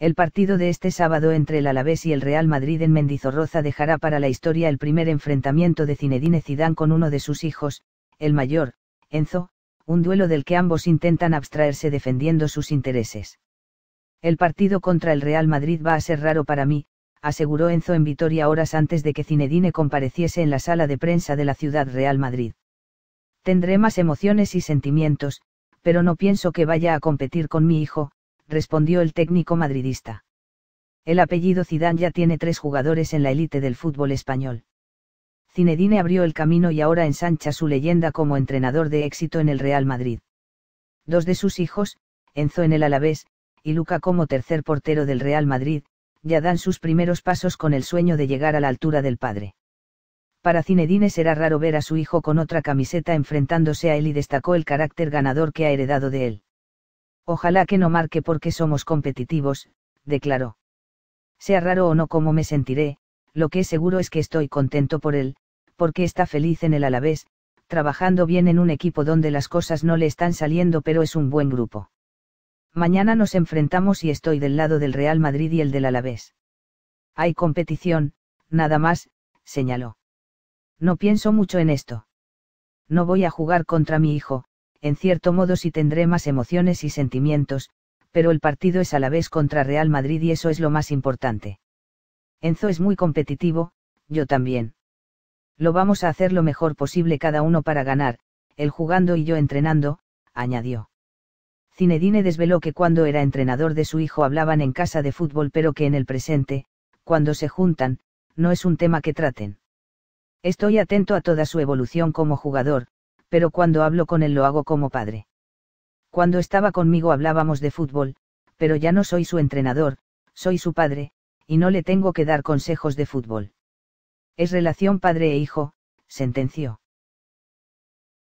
El partido de este sábado entre el Alavés y el Real Madrid en Mendizorroza dejará para la historia el primer enfrentamiento de Zinedine Zidane con uno de sus hijos, el mayor, Enzo, un duelo del que ambos intentan abstraerse defendiendo sus intereses. El partido contra el Real Madrid va a ser raro para mí, aseguró Enzo en Vitoria horas antes de que Zinedine compareciese en la sala de prensa de la ciudad Real Madrid. Tendré más emociones y sentimientos, pero no pienso que vaya a competir con mi hijo, respondió el técnico madridista. El apellido Zidane ya tiene tres jugadores en la élite del fútbol español. Zinedine abrió el camino y ahora ensancha su leyenda como entrenador de éxito en el Real Madrid. Dos de sus hijos, Enzo en el Alavés, y Luca como tercer portero del Real Madrid, ya dan sus primeros pasos con el sueño de llegar a la altura del padre. Para Zinedine será raro ver a su hijo con otra camiseta enfrentándose a él y destacó el carácter ganador que ha heredado de él. Ojalá que no marque porque somos competitivos, declaró. Sea raro o no como me sentiré, lo que es seguro es que estoy contento por él, porque está feliz en el Alavés, trabajando bien en un equipo donde las cosas no le están saliendo pero es un buen grupo. Mañana nos enfrentamos y estoy del lado del Real Madrid y el del Alavés. Hay competición, nada más, señaló. No pienso mucho en esto. No voy a jugar contra mi hijo, en cierto modo sí tendré más emociones y sentimientos, pero el partido es a la vez contra Real Madrid y eso es lo más importante. Enzo es muy competitivo, yo también. Lo vamos a hacer lo mejor posible cada uno para ganar, él jugando y yo entrenando, añadió. Cinedine desveló que cuando era entrenador de su hijo hablaban en casa de fútbol pero que en el presente, cuando se juntan, no es un tema que traten. Estoy atento a toda su evolución como jugador, pero cuando hablo con él lo hago como padre. Cuando estaba conmigo hablábamos de fútbol, pero ya no soy su entrenador, soy su padre, y no le tengo que dar consejos de fútbol. Es relación padre e hijo, sentenció.